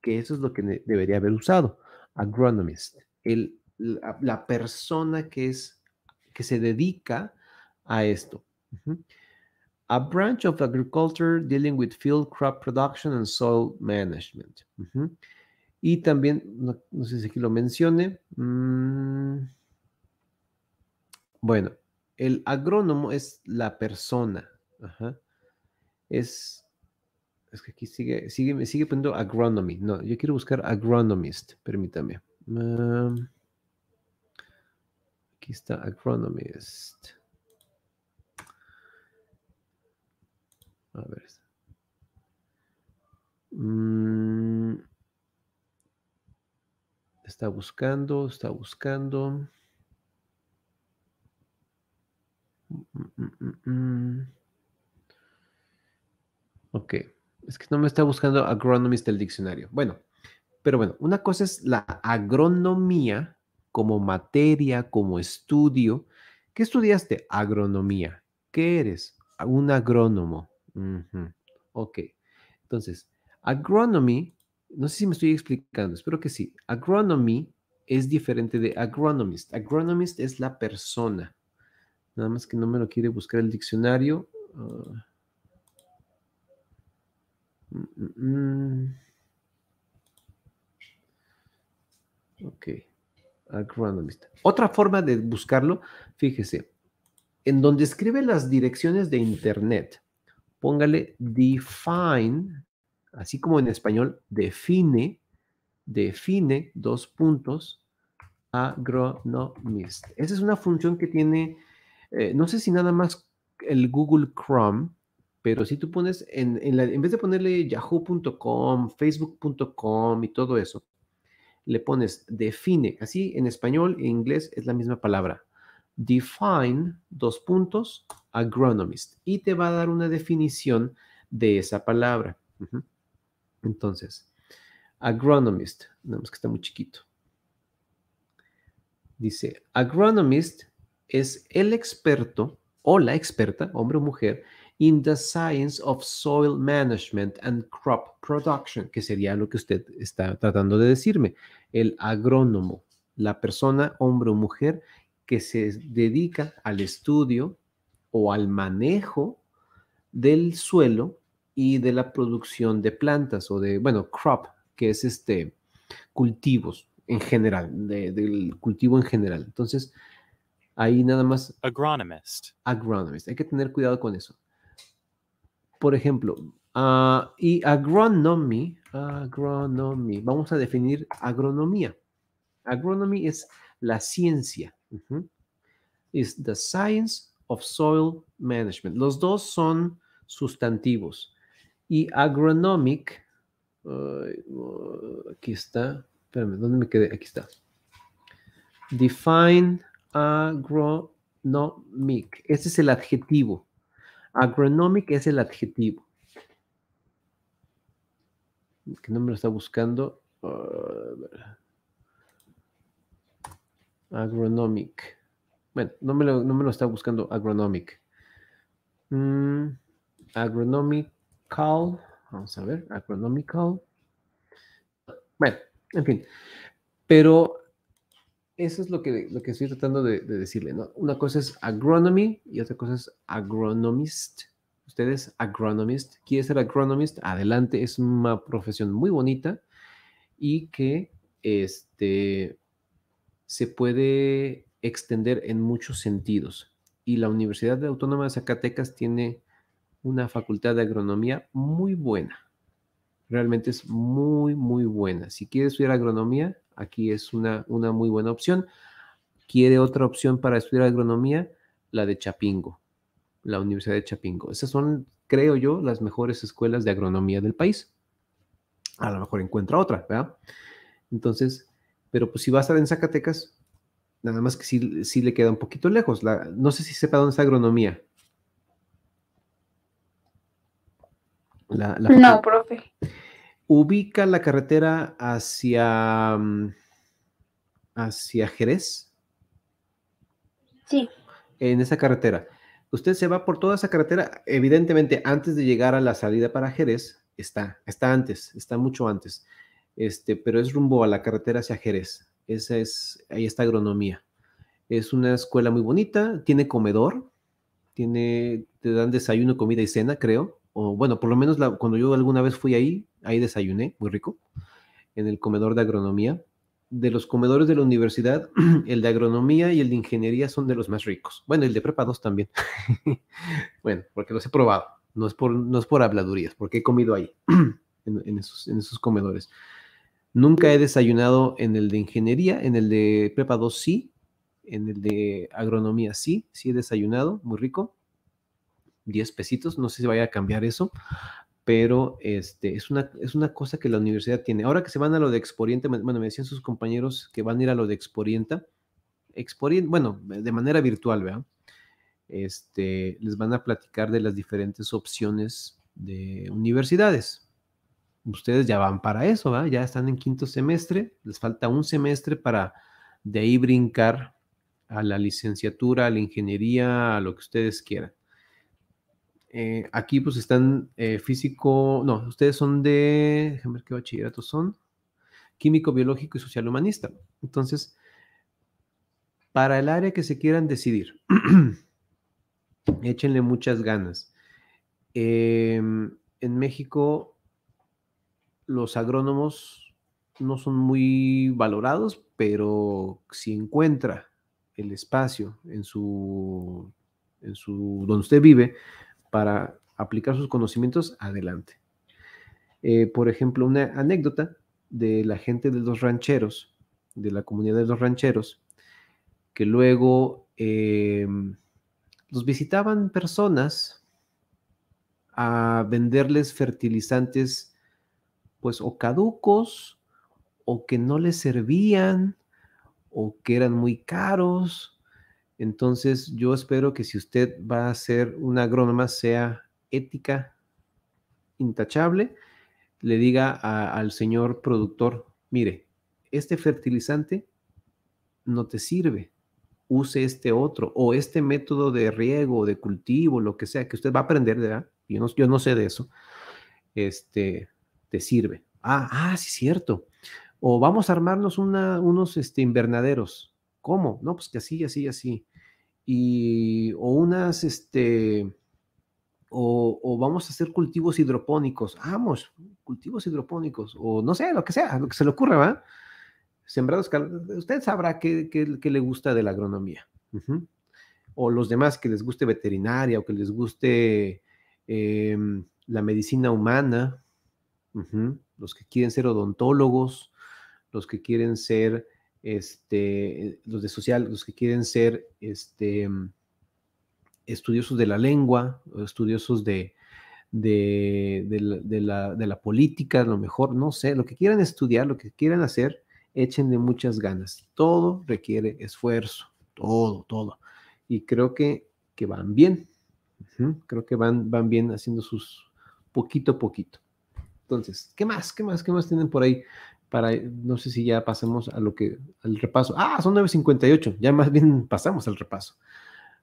que eso es lo que debería haber usado. Agronomist. El la, persona que, es, que se dedica a esto. A branch of agriculture dealing with field crop production and soil management. Y también, no, sé si aquí lo mencione. Mm. bueno, el agrónomo es la persona. Es, es que aquí sigue, sigue, sigue poniendo agronomy. No, yo quiero buscar agronomist, permítame. Aquí está Agronomist. A ver. Mm. Está buscando, está buscando. ok, es que no me está buscando agronomist del diccionario. Bueno, pero bueno, una cosa es la agronomía como materia, como estudio. ¿Qué estudiaste? Agronomía. ¿Qué eres? Ah, un agrónomo. Ok. Entonces, agronomy, no sé si me estoy explicando, espero que sí. Agronomy es diferente de agronomist. Agronomist es la persona. Nada más que no me lo quiere buscar el diccionario. Ah. Mm, mm, mm. Ok. Agronomist. Ah, Otra forma de buscarlo, fíjese, en donde escribe las direcciones de Internet, póngale define, así como en español, define, define dos puntos agronomist. Esa es una función que tiene, eh, no sé si nada más el Google Chrome, pero si tú pones, en, la, en vez de ponerle yahoo.com, facebook.com y todo eso, le pones define, así en español e inglés es la misma palabra. Define, dos puntos, agronomist. Y te va a dar una definición de esa palabra. Entonces, agronomist, vemos que está muy chiquito. Dice, agronomist es el experto o la experta, hombre o mujer, in the science of soil management and crop production, que sería lo que usted está tratando de decirme, el agrónomo, la persona, hombre o mujer, que se dedica al estudio o al manejo del suelo y de la producción de plantas o de, bueno, crop, que es este, cultivos en general, del cultivo en general. Entonces, ahí nada más. Agronomist. Agronomist. Hay que tener cuidado con eso por ejemplo, ah, y agronomy, agronomy, vamos a definir agronomía. Agronomy es la ciencia. Is the science of soil management. Los dos son sustantivos. Y agronomic, uh, aquí está, espérame, ¿dónde me quedé? Aquí está. Define agronomic. Ese es el adjetivo. Agronomic es el adjetivo. ¿Qué nombre está buscando? agronomic. Bueno, no me, lo, no me lo, está buscando agronomic. Mm, agronomical. Vamos a ver, agronomical. Bueno, en fin. Pero eso es lo que, lo que estoy tratando de, decirle, ¿no? Una cosa es agronomy y otra cosa es agronomist. Ustedes, agronomist, quiere ser agronomist, adelante, es una profesión muy bonita y que este, se puede extender en muchos sentidos. Y la Universidad Autónoma de Zacatecas tiene una facultad de agronomía muy buena realmente es muy, muy buena. Si quiere estudiar agronomía, aquí es una, una muy buena opción. ¿Quiere otra opción para estudiar agronomía? La de Chapingo, la Universidad de Chapingo. Esas son, creo yo, las mejores escuelas de agronomía del país. A lo mejor encuentra otra, ¿verdad? Entonces, pero pues si va a estar en Zacatecas, nada más que sí, le queda un poquito lejos. La, no sé si sepa dónde está agronomía. no, profe ubica la carretera hacia, mm, hacia Jerez. Sí. En esa carretera. Usted se va por toda esa carretera, evidentemente antes de llegar a la salida para Jerez, está, está antes, está mucho antes, este, pero es rumbo a la carretera hacia Jerez. Esa es, ahí está agronomía. Es una escuela muy bonita, tiene comedor, tiene, te dan desayuno, comida y cena, creo bueno, por lo menos cuando yo alguna vez fui ahí, ahí desayuné, muy rico, en el comedor de agronomía. De los comedores de la universidad, el de agronomía y el de ingeniería son de los más ricos. Bueno, el de prepa 2 también. bueno, porque los he probado. No es por, no es por habladurías, porque he comido ahí, en, esos, en esos comedores. Nunca he desayunado en el de ingeniería, en el de prepa 2 sí, en el de agronomía sí, sí he desayunado, muy rico. 10 pesitos, no sé si vaya a cambiar eso, pero este, es, una, es una cosa que la universidad tiene. Ahora que se van a lo de Exporienta, bueno, me decían sus compañeros que van a ir a lo de Exporienta, bueno, de manera virtual, ¿verdad? Este, les van a platicar de las diferentes opciones de universidades. Ustedes ya van para eso, ¿verdad? Ya están en quinto semestre, les falta un semestre para de ahí brincar a la licenciatura, a la ingeniería, a lo que ustedes quieran. Eh, aquí pues están eh, físico, no, ustedes son de, déjenme ver qué bachillerato son, químico, biológico y social humanista. Entonces, para el área que se quieran decidir, échenle muchas ganas. Em, en México los agrónomos no son muy valorados, pero si encuentra el espacio en su, en su donde usted vive, para aplicar sus conocimientos, adelante. Eh, por ejemplo, una anécdota de la gente de los rancheros, de la comunidad de los rancheros, que luego em, los visitaban personas a venderles fertilizantes, pues o caducos, o que no les servían, o que eran muy caros, entonces, yo espero que si usted va a ser una agrónoma, sea ética, intachable, le diga al señor productor, mire, este fertilizante no te sirve, use este otro o este método de riego, de cultivo, lo que sea, que usted va a aprender, ¿verdad? Yo no, sé de eso, este, te sirve. Ah, ah, sí, cierto. O vamos a armarnos unos este, invernaderos. ¿Cómo? No, pues que así, así, así y, o unas, este, o, vamos a hacer cultivos hidropónicos. Vamos, cultivos hidropónicos, o no sé, lo que sea, lo que se le ocurra, ¿va? Sembrados, usted sabrá qué, le gusta de la agronomía. O los demás que les guste veterinaria o que les guste em, la medicina humana, los que quieren ser odontólogos, los que quieren ser este, eh, los de social, los que quieren ser este, mm, estudiosos de la lengua, estudiosos de, de, la, política, a lo mejor, no sé, lo que quieran estudiar, lo que quieran hacer, de muchas ganas. Todo requiere esfuerzo, todo, todo. Y creo que, van bien, creo que van, van bien haciendo sus poquito a poquito. Entonces, ¿qué más? ¿Qué más? ¿Qué más tienen por ahí? para, no sé si ya pasemos a lo que, al repaso. Ah, son 9.58, ya más bien pasamos al repaso,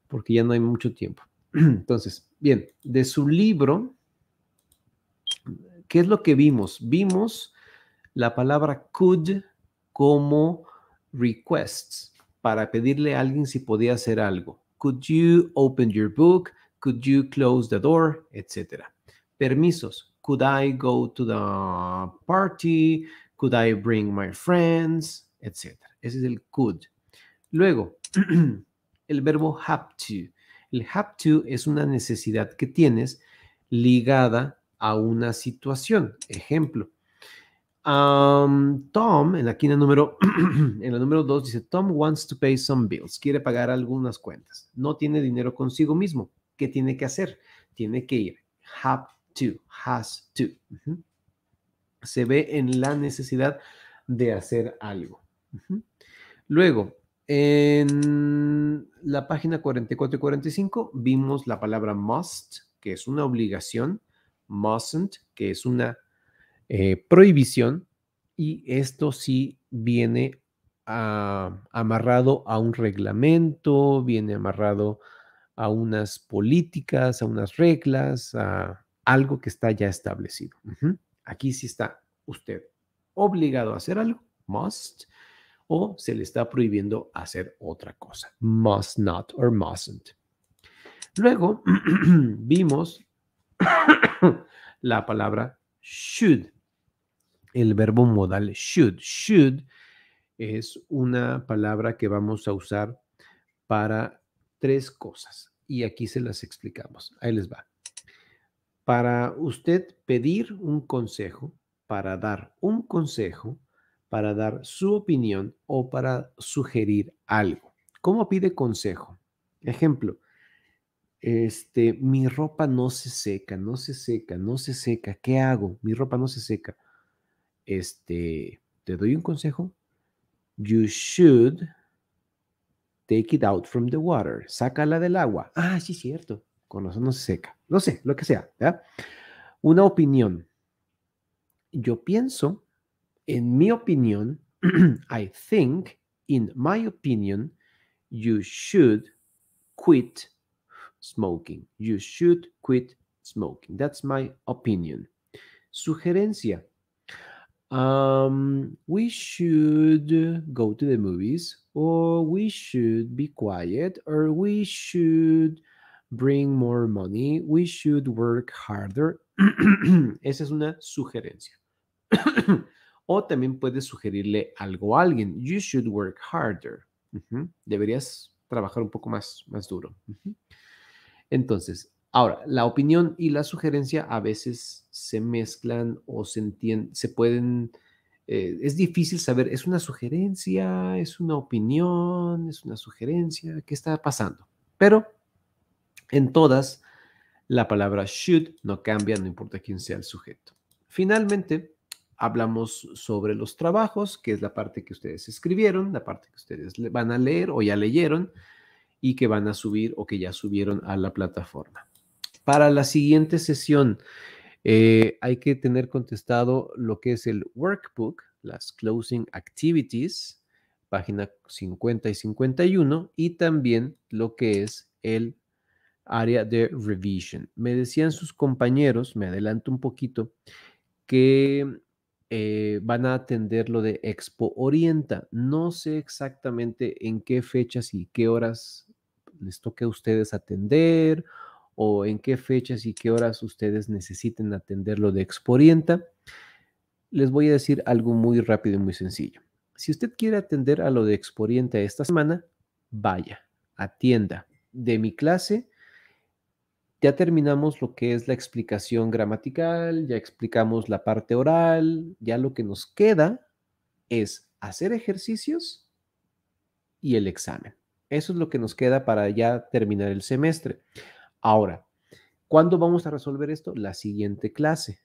porque ya no hay mucho tiempo. Entonces, bien, de su libro, ¿qué es lo que vimos? Vimos la palabra could como requests para pedirle a alguien si podía hacer algo. Could you open your book? Could you close the door? Etcétera. Permisos. Could I go to the party? could I bring my friends, etcétera. Ese es el could. Luego, el verbo have to. El have to es una necesidad que tienes ligada a una situación. Ejemplo, um, Tom, en la quina número, en el número dos, dice, Tom wants to pay some bills, quiere pagar algunas cuentas. No tiene dinero consigo mismo. ¿Qué tiene que hacer? Tiene que ir. Have to, has to se ve en la necesidad de hacer algo. Luego, en la página 44 y 45 vimos la palabra must, que es una obligación, mustn't, que es una eh, prohibición, y esto sí viene amarrado a un reglamento, viene amarrado a unas políticas, a unas reglas, a algo que está ya establecido. Aquí sí está usted obligado a hacer algo, must, o se le está prohibiendo hacer otra cosa, must not or mustn't. Luego vimos la palabra should, el verbo modal should. Should es una palabra que vamos a usar para tres cosas y aquí se las explicamos. Ahí les va para usted pedir un consejo, para dar un consejo, para dar su opinión o para sugerir algo. ¿Cómo pide consejo? Ejemplo, este, mi ropa no se seca, no se seca, no se seca. ¿Qué hago? Mi ropa no se seca. Este, te doy un consejo. You should take it out from the water. Sácala del agua. Ah, sí, cierto. Con eso no se seca no sé, lo que sea. Una opinión. Yo pienso, en mi opinión, I think, in my opinion, you should quit smoking. You should quit smoking. That's my opinion. Sugerencia. Um, we should go to the movies, or we should be quiet, or we should bring more money, we should work harder. Esa es una sugerencia. o también puedes sugerirle algo a alguien. You should work harder. Deberías trabajar un poco más, más duro. Entonces, ahora, la opinión y la sugerencia a veces se mezclan o se entienden, se pueden... Eh, es difícil saber, ¿es una sugerencia? ¿Es una opinión? ¿Es una sugerencia? ¿Qué está pasando? Pero en todas, la palabra should no cambia, no importa quién sea el sujeto. Finalmente, hablamos sobre los trabajos, que es la parte que ustedes escribieron, la parte que ustedes van a leer o ya leyeron y que van a subir o que ya subieron a la plataforma. Para la siguiente sesión, eh, hay que tener contestado lo que es el workbook, las closing activities, página 50 y 51, y también lo que es el área de revision. Me decían sus compañeros, me adelanto un poquito, que eh, van a atender lo de Expo Orienta. No sé exactamente en qué fechas y qué horas les toque a ustedes atender o en qué fechas y qué horas ustedes necesiten atender lo de Expo Orienta. Les voy a decir algo muy rápido y muy sencillo. Si usted quiere atender a lo de Expo Orienta esta semana, vaya, atienda. De mi clase, ya terminamos lo que es la explicación gramatical, ya explicamos la parte oral, ya lo que nos queda es hacer ejercicios y el examen. Eso es lo que nos queda para ya terminar el semestre. Ahora, ¿cuándo vamos a resolver esto? La siguiente clase,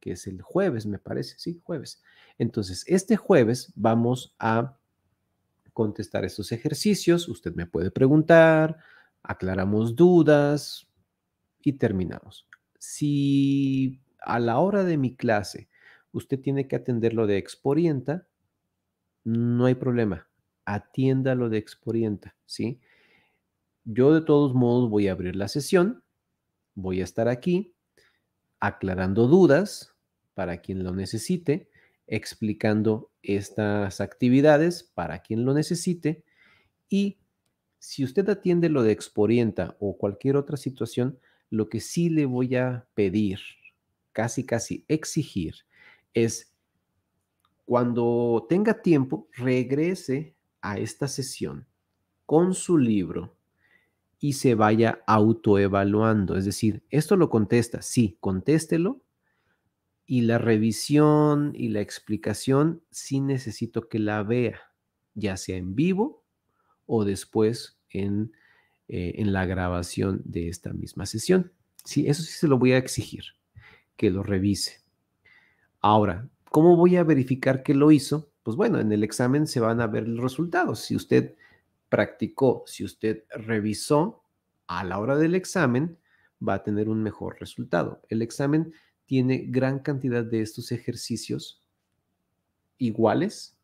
que es el jueves, me parece, sí, jueves. Entonces, este jueves vamos a contestar estos ejercicios. Usted me puede preguntar, aclaramos dudas, y terminamos. Si a la hora de mi clase usted tiene que atender lo de Exporienta, no hay problema. Atienda lo de Exporienta, ¿sí? Yo de todos modos voy a abrir la sesión, voy a estar aquí aclarando dudas para quien lo necesite, explicando estas actividades para quien lo necesite y si usted atiende lo de Exporienta o cualquier otra situación, lo que sí le voy a pedir, casi, casi exigir, es cuando tenga tiempo, regrese a esta sesión con su libro y se vaya autoevaluando. Es decir, esto lo contesta, sí, contéstelo. Y la revisión y la explicación sí necesito que la vea, ya sea en vivo o después en eh, en la grabación de esta misma sesión. Sí, eso sí se lo voy a exigir, que lo revise. Ahora, ¿cómo voy a verificar que lo hizo? Pues bueno, en el examen se van a ver los resultados. Si usted practicó, si usted revisó a la hora del examen, va a tener un mejor resultado. El examen tiene gran cantidad de estos ejercicios iguales,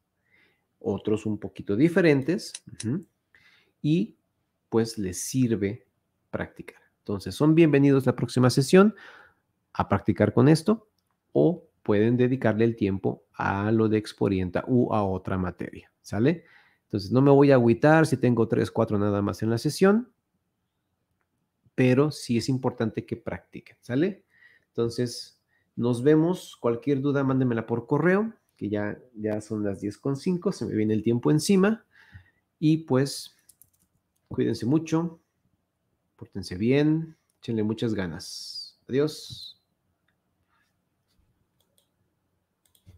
otros un poquito diferentes, y pues les sirve practicar. Entonces, son bienvenidos la próxima sesión a practicar con esto o pueden dedicarle el tiempo a lo de Exporienta u a otra materia, ¿sale? Entonces, no me voy a agüitar si tengo tres, cuatro nada más en la sesión, pero sí es importante que practiquen, ¿sale? Entonces, nos vemos. Cualquier duda, mándenmela por correo, que ya, ya son las 10.05, se me viene el tiempo encima. Y pues Cuídense mucho, pórtense bien, échenle muchas ganas. Adiós.